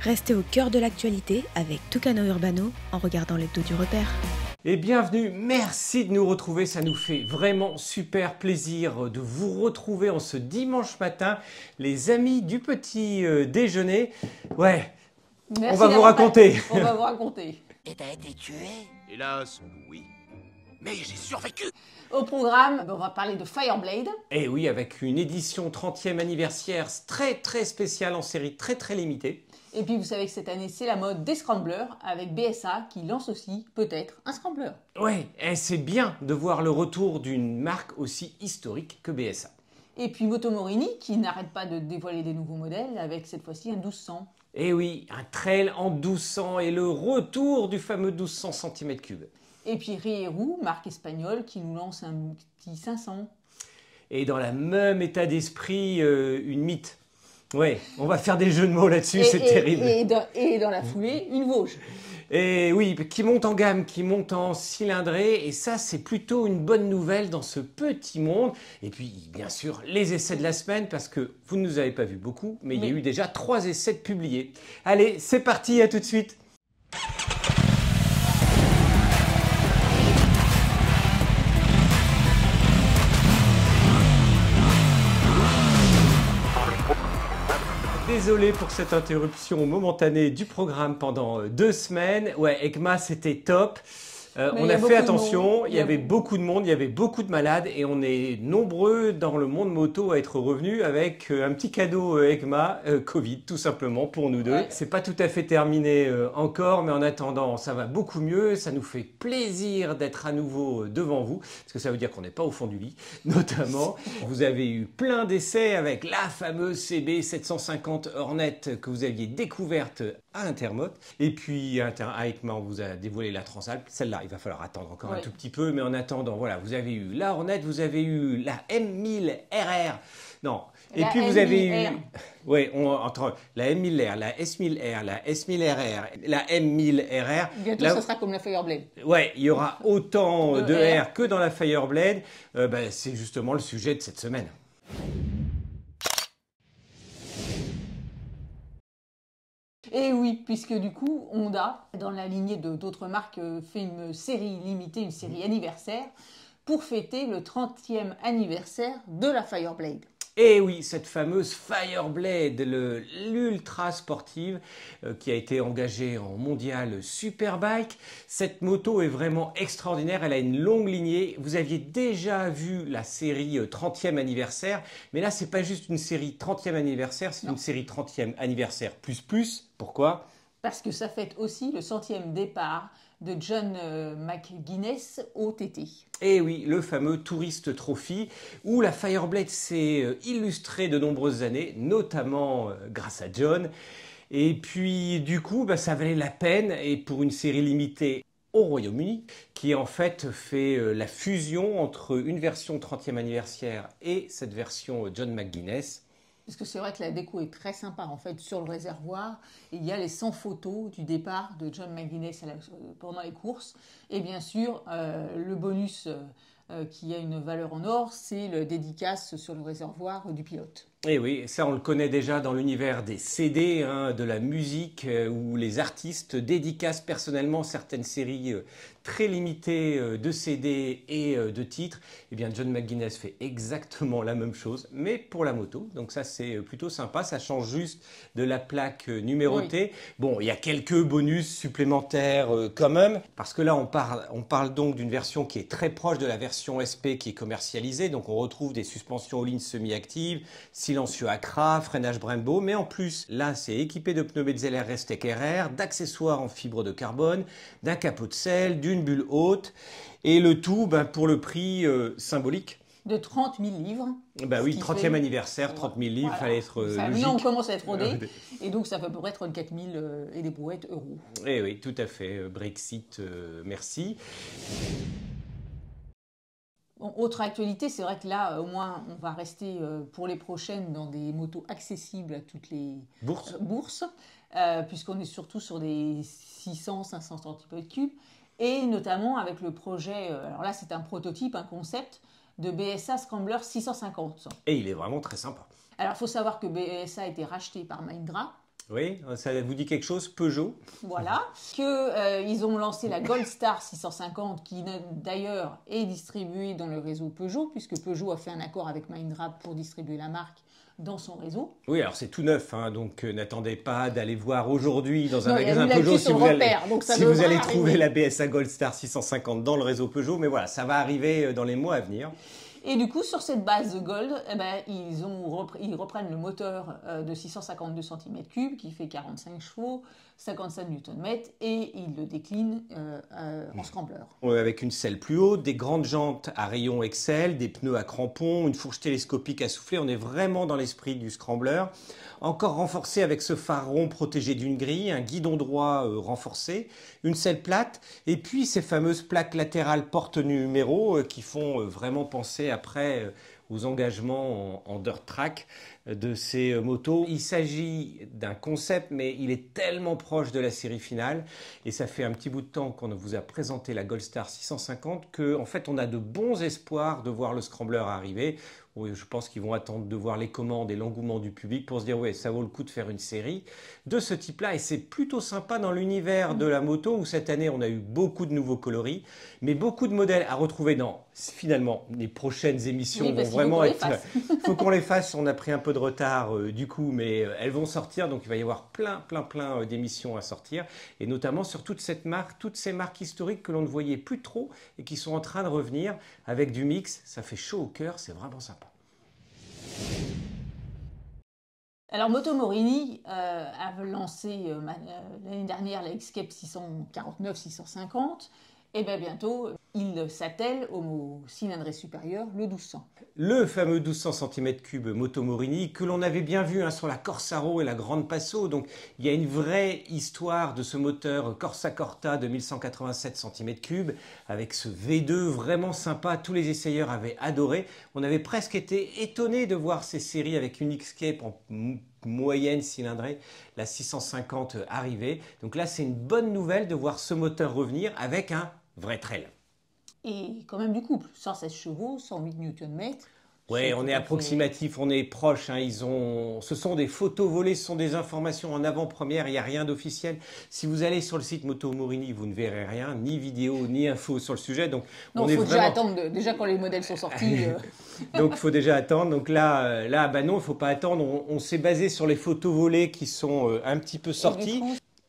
Restez au cœur de l'actualité avec Tucano Urbano en regardant les dos du repère. Et bienvenue, merci de nous retrouver, ça nous fait vraiment super plaisir de vous retrouver en ce dimanche matin, les amis du petit euh, déjeuner. Ouais, on va vous raconter. On va vous raconter. Et t'as été tué Hélas, oui. Mais j'ai survécu Au programme, on va parler de Fireblade. Et eh oui, avec une édition 30e anniversaire très très spéciale en série très très limitée. Et puis vous savez que cette année c'est la mode des scramblers avec BSA qui lance aussi peut-être un scrambler. Ouais, et eh, c'est bien de voir le retour d'une marque aussi historique que BSA. Et puis Motomorini qui n'arrête pas de dévoiler des nouveaux modèles avec cette fois-ci un 1200. Eh oui, un trail en 1200 et le retour du fameux 1200 cm3. Et puis Rieru, marque espagnole, qui nous lance un petit 500. Et dans la même état d'esprit, euh, une mythe oui, on va faire des jeux de mots là-dessus, c'est terrible. Et dans, la foulée, une Vosges. Et oui, qui monte en gamme, qui monte en cylindrée, et ça c'est plutôt une bonne nouvelle dans ce petit monde. Et puis bien sûr les essais de la semaine, parce que vous ne nous avez pas vu beaucoup, mais, mais... il y a eu déjà trois essais publiés. Allez, c'est parti, à tout de suite. Désolé pour cette interruption momentanée du programme pendant euh, deux semaines. Ouais, ECMA, c'était top. Euh, on a, fait attention, il y avait beaucoup de monde, il y avait beaucoup de malades et on est nombreux dans le monde moto à être revenus avec euh, un petit cadeau ECMA euh, Covid tout simplement pour nous deux. Ce C'est pas tout à fait terminé encore mais en attendant ça va beaucoup mieux, ça nous fait plaisir d'être à nouveau devant vous parce que ça veut dire qu'on n'est pas au fond du lit notamment. vous avez eu plein d'essais avec la fameuse CB 750 Hornet que vous aviez découverte à Intermot Et puis, Aikman vous a dévoilé la Transalp. Celle-là, il va falloir attendre encore un tout petit peu. Mais en attendant, voilà, vous avez eu la Hornet, vous avez eu la M1000RR. Non. et puis, vous avez eu. Oui, entre la M1000R, la S1000R, la S1000RR, la M1000RR. Bientôt, ça sera comme la Fireblade. Ouais, il y aura autant de, R. que dans la Fireblade. Euh, bah, c'est justement le sujet de cette semaine. Et oui, puisque du coup, Honda, dans la lignée de d'autres marques, euh, fait une série limitée, une série mhm. anniversaire, pour fêter le 30e anniversaire de la Fireblade. Et eh oui, cette fameuse Fireblade, l'ultra sportive euh, qui a été engagée en mondial Superbike. Cette moto est vraiment extraordinaire, elle a une longue lignée. Vous aviez déjà vu la série 30e euh, anniversaire, mais là n'est pas juste une série 30e anniversaire, c'est une série 30e anniversaire plus plus. Pourquoi Parce que ça fête aussi le centième départ de John euh, McGuinness au TT. Et eh oui, le fameux Tourist Trophy, où la Fireblade s'est euh, illustrée de nombreuses années, notamment euh, grâce à John. Et puis, du coup, bah, ça valait la peine, et pour une série limitée au Royaume-Uni, qui en fait fait la fusion entre une version 30e anniversaire et cette version John McGuinness parce que c'est vrai que la déco est très sympa. En fait, sur le réservoir, il y a les 100 photos du départ de John McGuinness euh, pendant les courses. Et bien sûr, euh, le bonus euh, qui a une valeur en or, c'est le dédicace sur le réservoir du pilote. Et eh oui, ça on le connaît déjà dans l'univers des CD, hein, de la musique, euh, où les artistes dédicacent personnellement certaines séries euh, très limitées euh, de CD et de titres. et eh bien, John McGuinness fait exactement la même chose, mais pour la moto. Donc ça, c'est plutôt sympa. Ça change juste de la plaque numérotée. Bon, il y a quelques bonus supplémentaires quand même, parce que là, on parle, on parle donc d'une version qui est très proche de la version SP qui est commercialisée. Donc on retrouve des suspensions en lignes semi-actives silencieux Accra, freinage Brembo, mais en plus, là, c'est équipé de pneus Metzeler Restec RR, d'accessoires en fibre de carbone, d'un capot de sel, d'une bulle haute, et le tout ben, pour le prix euh, symbolique de 30 000 livres. Ben oui, 30e anniversaire, 30 000 livres, il fallait être euh, ça, logique. on commence à être rodé. Ah, et donc, ça peut pour être 34 000 et des brouettes euros. Eh oui, tout à fait. Euh, Brexit, merci autre actualité, c'est vrai que là, euh, au moins, on va rester euh, pour les prochaines dans des motos accessibles à toutes les bourses, euh, puisqu'on est surtout sur des 600, 500 cm cubes. et notamment avec le projet, alors là, c'est un prototype, un concept de BSA Scrambler 650. Et il est vraiment très sympa. Alors, il faut savoir que BSA a été racheté par Mindra, oui, ça vous dit quelque chose, Peugeot. Voilà, que euh, ils ont lancé la Gold Star 650 qui d'ailleurs est distribuée dans le réseau Peugeot puisque Peugeot a fait un accord avec Mindrap pour distribuer la marque dans son réseau. Oui, alors c'est tout neuf, hein, donc euh, n'attendez pas d'aller voir aujourd'hui dans un magasin Peugeot si vous allez, si vous allez trouver la BSA Gold Star 650 dans le réseau Peugeot, mais voilà, ça va arriver euh, dans les mois à venir. Et du coup, sur cette base de gold, eh ben, ils, reprennent le moteur euh, de 652 cm3 qui fait 45 chevaux, 55 Nm et il le décline euh, euh, en hmm. scrambler. avec une selle plus haute, des grandes jantes à rayons Excel, des pneus à crampons, une fourche télescopique à souffler. On est vraiment dans l'esprit du scrambler. Encore renforcé avec ce phare rond protégé d'une grille, un guidon droit euh, renforcé, une selle plate et puis ces fameuses plaques latérales porte numéro qui font vraiment penser après aux engagements en, en, dirt track de ces motos. Il s'agit d'un concept, mais il est tellement proche de la série finale. Et ça fait un petit bout de temps qu'on vous a présenté la Gold Star 650 que, en fait, on a de bons espoirs de voir le Scrambler arriver je pense qu'ils vont attendre de voir les commandes et l'engouement du public pour se dire ouais, ça vaut le coup de faire une série de ce type-là. Et c'est plutôt sympa dans l'univers de la moto où cette année on a eu beaucoup de nouveaux coloris, mais beaucoup de modèles à retrouver dans finalement les prochaines émissions vont vraiment être. Il euh, faut qu'on les fasse. On a pris un peu de retard euh, du coup, mais euh, elles vont sortir. Donc il va y avoir plein, plein, plein d'émissions à sortir, et notamment sur toute cette marque, toutes ces marques historiques que l'on ne voyait plus trop et qui sont en train de revenir avec du mix. Ça fait chaud au cœur. C'est vraiment sympa. Alors Moto Morini euh, a lancé euh, euh, l'année dernière la Xscape 649-650 et eh bien bientôt, il s'attelle au mot cylindrée supérieur, le 1200. Le fameux 1200 cm3 Morini que l'on avait bien vu hein, sur la Corsaro et la Grande Passo. Donc il y a une vraie histoire de ce moteur Corsa Corta de 1187 cm3 avec ce V2 vraiment sympa. Tous les essayeurs avaient adoré. On avait presque été étonné de voir ces séries avec une Xcape en moyenne cylindrée, la 650 arrivée. Donc là, c'est une bonne nouvelle de voir ce moteur revenir avec un vrai trail. Et quand même du couple, 116 chevaux, 108 Nm. Ouais, on est approximatif, on est proche. Hein. ils ont, ce sont des photos volées, ce sont des informations en avant-première. Il n'y a rien d'officiel. Si vous allez sur le site Moto Morini, vous ne verrez rien, ni vidéo, ni info sur le sujet. Donc, il faut déjà attendre. déjà quand les modèles sont sortis. Donc, euh. donc, faut déjà attendre. Donc là, euh, là, bah non, il faut pas attendre. On, s'est basé sur les photos volées qui sont euh, un petit peu sorties,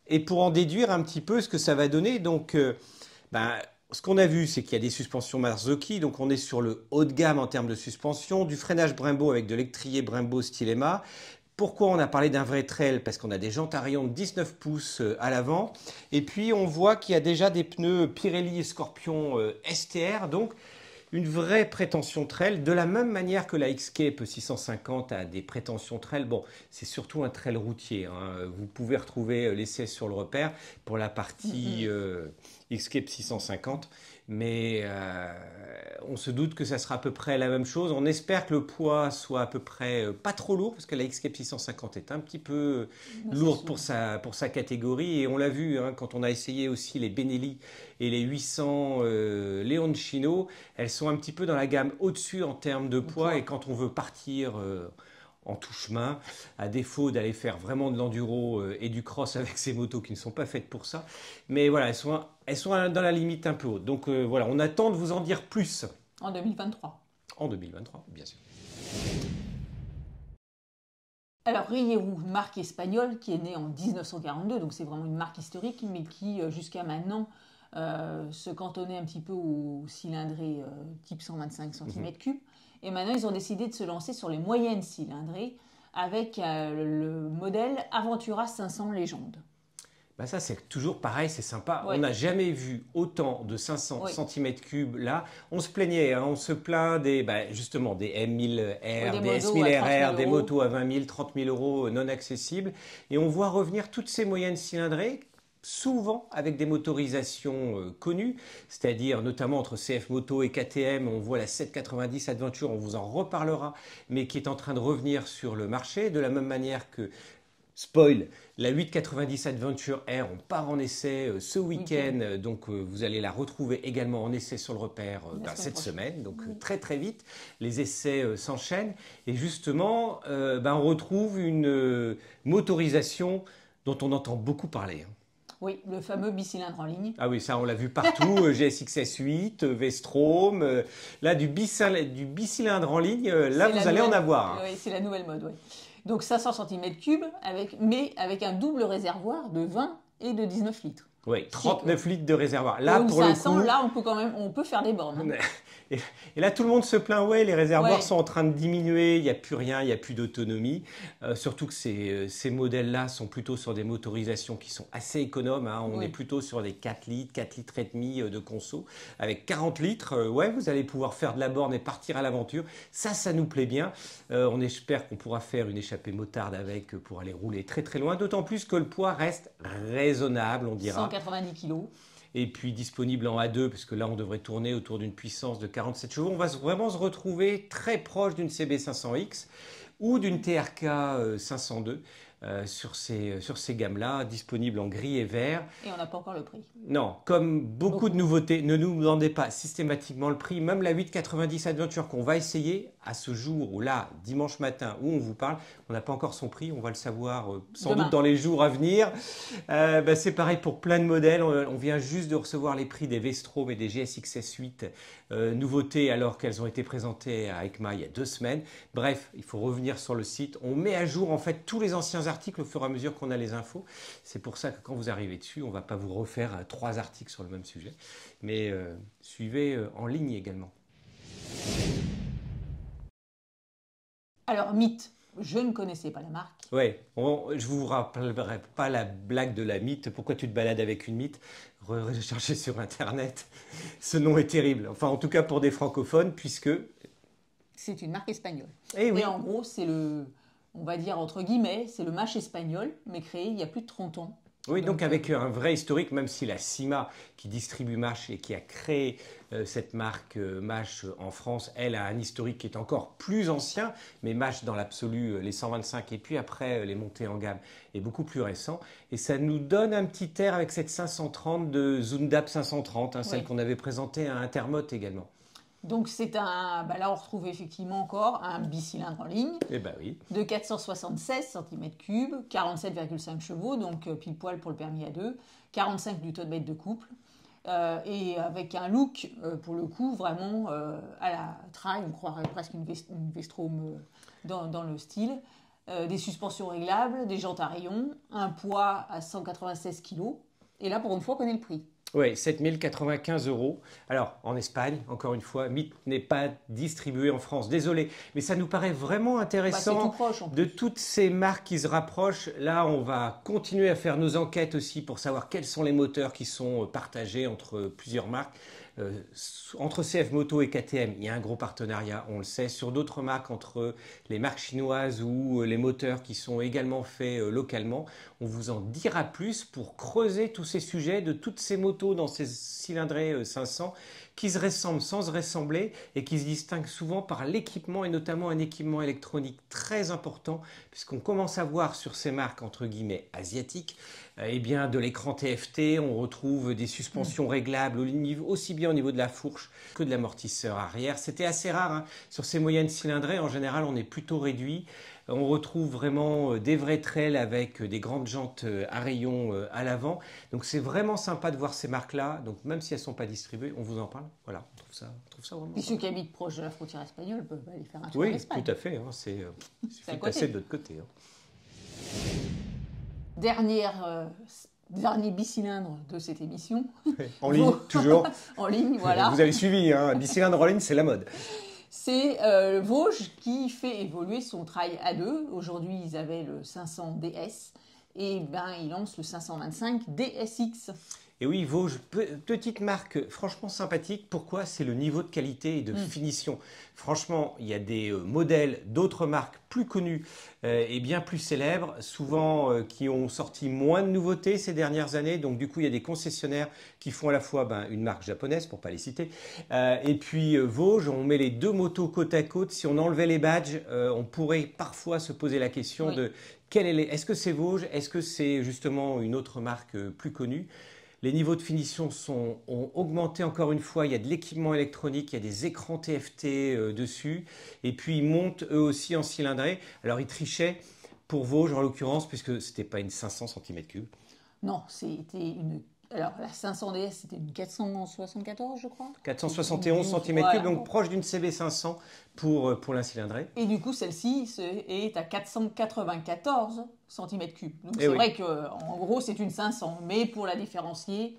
et, pour en déduire un petit peu ce que ça va donner. Donc ben, ce qu'on a vu, c'est qu'il y a des suspensions Marzocchi, donc on est sur le haut de gamme en termes de suspension, du freinage Brembo avec de l'ectrier Brembo Stilema. pourquoi on a parlé d'un vrai trail Parce qu'on a des jantes de 19 pouces euh, à l'avant. Et puis on voit qu'il y a déjà des pneus Pirelli et Scorpion euh, STR. Donc une vraie prétention trail, de la même manière que la Xcape 650 a des prétentions trail. Bon, c'est surtout un trail routier. Hein. Vous pouvez retrouver euh, l'essai sur le repère pour la partie... Mm-hmm. Xscape 650, mais euh, on se doute que ça sera à peu près la même chose. On espère que le poids soit à peu près euh, pas trop lourd, parce que la Xscape 650 est un petit peu euh, bah, lourde pour sa, pour sa catégorie, et on l'a vu hein, quand on a essayé aussi les Benelli et les 800 Leoncino, elles sont un petit peu dans la gamme au-dessus en termes de poids, et quand on veut partir en tout chemin. À défaut d'aller faire vraiment de l'enduro euh, et du cross avec ces motos qui ne sont pas faites pour ça. Mais voilà, elles sont, elles sont dans la limite un peu haute. Donc euh, voilà, on attend de vous en dire plus. En 2023. En 2023, bien sûr. Alors Rieru, marque espagnole qui est née en 1942, donc c'est vraiment une marque historique, mais qui euh, jusqu'à maintenant se cantonnait un petit peu au cylindré type 125 cm3. Et maintenant, ils ont décidé de se lancer sur les moyennes cylindrées avec euh, le modèle Aventura 500 Légende. Bah ça, c'est toujours pareil, c'est sympa. On n'a jamais vu autant de 500 cm3 là. On se plaignait, hein, on se plaint des, bah, justement, des M1000R, des, des S1000RR, des motos à 20 000, 30 000 euros euh, non accessibles. Et on voit revenir toutes ces moyennes cylindrées souvent avec des motorisations euh, connues, c'est-à-dire notamment entre CF Moto et KTM, on voit la 790 Adventure, on vous en reparlera, mais qui est en train de revenir sur le marché, de la même manière que Spoil, la 890 Adventure R, on part en essai euh, ce week-end, euh, donc vous allez la retrouver également en essai sur le repère bah, cette semaine, donc très très vite, les essais s'enchaînent, et justement, bah, on retrouve une motorisation dont on entend beaucoup parler. Hein. Oui, le fameux bicylindre en ligne. Ah oui, ça on l'a vu partout, euh, GSX-S8, euh, Vestrom. Euh, là, du, du bicylindre en ligne, là vous allez en avoir. Hein. Oui, c'est la nouvelle mode, oui. Donc 500 cm3, avec, mais avec un double réservoir de 20 et de 19 litres. Oui, 39 litres de réservoir. Là, pour le coup, là, on peut quand même, on peut faire des bornes. Hein. et, là, tout le monde se plaint, ouais, les réservoirs sont en train de diminuer, il n'y a plus rien, il n'y a plus d'autonomie. Euh, surtout que ces, euh, ces modèles-là sont plutôt sur des motorisations qui sont assez économes. Hein. On est plutôt sur des 4 litres, 4 litres et demi euh, de conso. Avec 40 litres, ouais, vous allez pouvoir faire de la borne et partir à l'aventure. Ça, ça nous plaît bien. on espère qu'on pourra faire une échappée motarde avec pour aller rouler très très loin. D'autant plus que le poids reste raisonnable, on dira. 90 kg. Et puis disponible en A2, que là on devrait tourner autour d'une puissance de 47 chevaux. On va vraiment se retrouver très proche d'une CB500X ou d'une TRK 502. Euh, sur ces, euh, sur ces gammes-là, disponible en gris et vert. Et on n'a pas encore le prix. Non, comme beaucoup, beaucoup. de nouveautés, ne nous demandez pas systématiquement le prix. Même la 890 Adventure qu'on va essayer à ce jour ou là, dimanche matin, où on vous parle. On n'a pas encore son prix, on va le savoir euh, sans doute dans les jours à venir. Euh, bah, c'est pareil pour plein de modèles. On, vient juste de recevoir les prix des Vestrom et des GSX-S8, euh, nouveautés alors qu'elles ont été présentées à ECMA il y a deux semaines. Bref, il faut revenir sur le site. On met à jour en fait tous les anciens articles au fur et à mesure qu'on a les infos. C'est pour ça que quand vous arrivez dessus, on ne va pas vous refaire trois articles sur le même sujet. Mais suivez en ligne également. Alors, mythe. Je ne connaissais pas la marque. Oui, je vous rappellerai pas la blague de la mythe. Pourquoi tu te balades avec une mythe Recherchez sur Internet. Ce nom est terrible. Enfin, en tout cas pour des francophones, puisque c'est une marque espagnole. Eh Et, en gros, c'est le, on va dire entre guillemets, c'est le match espagnol, mais créé il y a plus de 30 ans oui, donc, avec un vrai historique, même si la CIMA, qui distribue MASH et qui a créé euh, cette marque euh, MASH euh, en France, elle a un historique qui est encore plus ancien, mais MASH dans l'absolu, les 125 et puis après les montées en gamme, est beaucoup plus récent. Et ça nous donne un petit air avec cette 530 de Zundap 530, hein, celle qu'on avait présentée à Intermote également. Donc c'est un, bah là on retrouve effectivement encore un bicylindre en ligne eh ben oui. de 476 cm3, 47,5 chevaux, donc euh, pile poil pour le permis à 2, 45 taux de couple, euh, et avec un look euh, pour le coup vraiment à la trail, on croirait presque une, vestrome dans, dans, le style, des suspensions réglables, des jantes à rayons, un poids à 196 kg, et là pour une fois on connaît le prix. Oui, 7095 euros. Alors, en Espagne, encore une fois, mythe n'est pas distribué en France. Désolé, mais ça nous paraît vraiment bah, intéressant de toutes ces marques qui se rapprochent. Là, on va continuer à faire nos enquêtes aussi pour savoir quels sont les moteurs qui sont partagés entre plusieurs marques. Euh, entre CF Moto et KTM, il y a un gros partenariat, on le sait. Sur d'autres marques, entre les marques chinoises ou euh, les moteurs qui sont également faits euh, localement, on vous en dira plus pour creuser tous ces sujets de toutes ces motos dans ces cylindrées 500 qui se ressemblent sans se ressembler et qui se distinguent souvent par l'équipement et notamment un équipement électronique très important puisqu'on commence à voir sur ces marques entre guillemets asiatiques et euh, eh bien, de l'écran TFT, on retrouve des suspensions mm. réglables aussi bien au niveau de la fourche que de l'amortisseur arrière. C'était assez rare hein. sur ces moyennes cylindrées, en général on est plutôt réduit. On retrouve vraiment euh, des vrais trails avec euh, des grandes jantes euh, à rayons à l'avant. Donc c'est vraiment sympa de voir ces marques-là. Donc même si elles ne sont pas distribuées, on vous en parle. Voilà, on trouve ça, on trouve ça vraiment. Et ceux qui habitent proche de la frontière espagnole peuvent aller faire un tour oui, tout à fait. Hein, c'est euh, passer de l'autre côté. Hein. dernier bicylindre de cette émission. en ligne, toujours. en ligne, voilà. Vous avez suivi, hein, bicylindre en ligne, c'est la mode. C'est le euh, Vosges qui fait évoluer son trail A2. Aujourd'hui, ils avaient le 500 DS et ben, il lance le 525 DSX. Et oui, Vosges, petite marque franchement sympathique. Pourquoi C'est le niveau de qualité et de hmm. finition. Franchement, il y a des euh, modèles d'autres marques plus connues euh, et bien plus célèbres, souvent euh, qui ont sorti moins de nouveautés ces dernières années. Donc du coup, il y a des concessionnaires qui font à la fois ben, une marque japonaise, pour ne pas les citer, et puis Vosges. On met les deux motos côte à côte. Si on enlevait les badges, on pourrait parfois se poser la question de est ce que c'est Vosges Est-ce que c'est justement une autre marque euh, plus connue les niveaux de finition sont, ont augmenté encore une fois. Il y a de l'équipement électronique, il y a des écrans TFT euh, dessus. Et puis ils montent eux aussi en cylindrée. Alors ils trichaient pour Vosges en l'occurrence, puisque ce n'était pas une 500 cm3. Non, c'était une alors, la 500DS, c'était une 474, je crois 471 cm3, donc proche d'une CB500 pour, euh, pour l'incylindrée. Et du coup, celle-ci est à 494 cm3. Donc, eh c'est vrai vrai qu'en gros, c'est une 500, mais pour la différencier.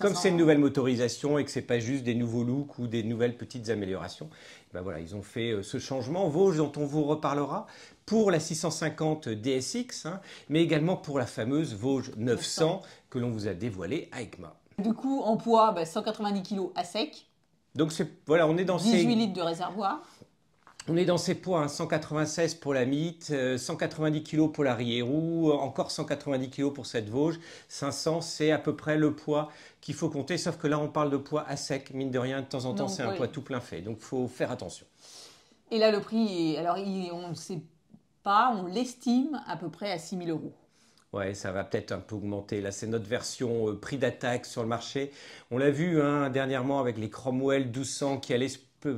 Comme c'est une nouvelle motorisation et que c'est pas juste des nouveaux looks ou des nouvelles petites améliorations, eh ben voilà, ils ont fait euh, ce changement. Vosges, dont on vous reparlera, pour la 650 DSX, hein, mais également pour la fameuse Vosges 900, que l'on vous a dévoilée à ECMA. Du coup, en poids, 190 bah, kg à sec. Donc voilà, on est dans 18 litres de réservoir. On est dans ces poids, 196 hein, pour la Mit, 190 kg pour la Rierou, euh, encore 190 kg pour cette Vosges, 500 c'est à peu près le poids qu'il faut compter, sauf que là on parle de poids à sec, mine de rien, de temps en temps c'est un poids tout plein fait, donc faut faire attention. Et là le prix, alors il... on ne sait pas, on l'estime à peu près à 6 000 euros. Ouais, ça va peut-être un peu augmenter. Là, c'est notre version euh, prix d'attaque sur le marché. On l'a vu hein, dernièrement avec les Cromwell 1200 qui allaient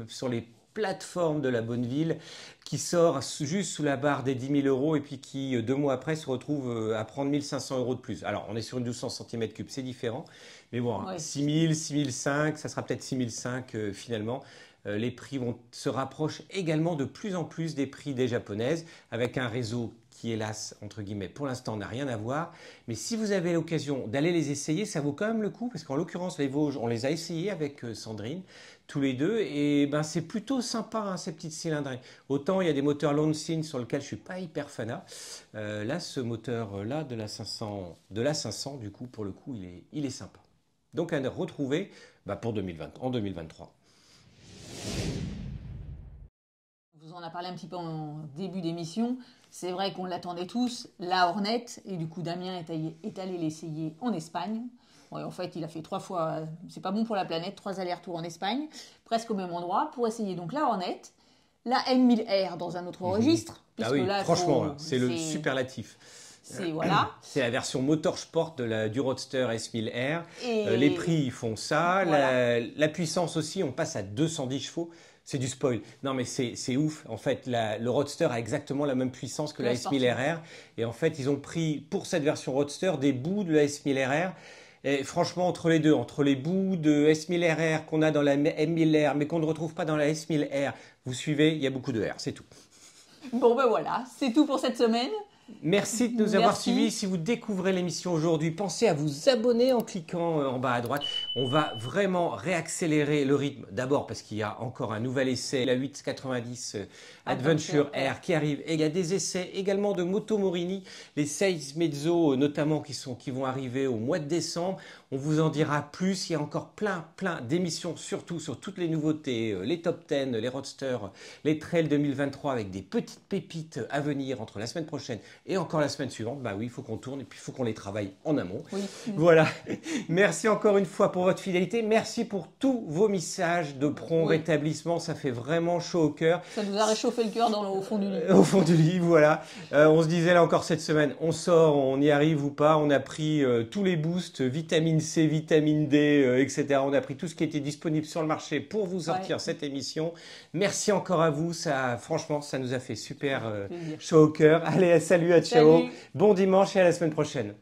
sur les plateformes de la bonne ville, qui sort juste sous la barre des 10 000 euros et puis qui, euh, deux mois après, se retrouve euh, à prendre 1 500 euros de plus. Alors, on est sur une 1200 cm3, c'est différent. Mais bon, 6 000, 6 500, ça sera peut-être 6 500 finalement. Euh, les prix se rapprochent également de plus en plus des prix des japonaises, avec un réseau qui, hélas, entre guillemets, pour l'instant n'a rien à voir. Mais si vous avez l'occasion d'aller les essayer, ça vaut quand même le coup, parce qu'en l'occurrence, les Vosges, on les a essayés avec euh, Sandrine, tous les deux, et ben, c'est plutôt sympa, hein, ces petites cylindrées. Autant il y a des moteurs Longines sur lesquels je suis pas hyper fanat. Euh, là, ce moteur-là de la 500, de la 500, du coup, pour le coup, il est, il est sympa. Donc à retrouver bah, pour en 2023 vous en a parlé un petit peu en début d'émission. C'est vrai qu'on l'attendait tous, la Hornette, et du coup Damien est allé, l'essayer en Espagne. en fait, il a fait trois fois, c'est pas bon pour la planète, trois allers-retours en Espagne, presque au même endroit, pour essayer donc la Hornette, la M1000R dans un autre mhm. registre. ah oui, franchement, c'est le superlatif. C'est euh, voilà. C'est la version Motorsport de la, du Roadster S1000R. Euh, les prix font ça. La, puissance aussi, on passe à 210 chevaux. C'est du spoil. Non, mais c'est ouf. En fait, le Roadster a exactement la même puissance que la S1000RR. Et en fait, ils ont pris pour cette version Roadster des bouts de la S1000RR. Et franchement, entre les deux, entre les bouts de S1000RR qu'on a dans la M1000R, mais qu'on ne retrouve pas dans la S1000R, vous suivez, il y a beaucoup de R, c'est tout. Bon ben voilà, c'est tout pour cette semaine. Merci de nous avoir suivis. Si vous découvrez l'émission aujourd'hui, pensez à vous abonner en cliquant euh, en bas à droite. On va vraiment réaccélérer le rythme. D'abord parce qu'il y a encore un nouvel essai, la 890 euh, Adventure Air qui arrive. Et il y a des essais également de Moto Morini, les 16 mezzo euh, notamment qui vont arriver au mois de décembre. On vous en dira plus. Il y a encore plein, plein d'émissions, surtout sur toutes les nouveautés, euh, les top 10, les roadsters, les trails 2023 avec des petites pépites à venir entre la semaine prochaine et encore la semaine suivante. Bah oui, il faut qu'on tourne et puis il faut qu'on les travaille en amont. Voilà. Merci encore une fois pour votre fidélité. Merci pour tous vos messages de prompt rétablissement. Ça fait vraiment chaud au cœur. Ça nous a réchauffé le cœur dans au fond du lit. Au fond du lit, voilà. Euh, on se disait là encore cette semaine, on sort, on y arrive ou pas. On a pris euh, tous les boosts, vitamines C, vitamine D, euh, etc. On a pris tout ce qui était disponible sur le marché pour vous sortir cette émission. Merci encore à vous. Ça, franchement, ça nous a fait super euh, chaud au cœur. Allez, salut à ciao. Bon dimanche et à la semaine prochaine.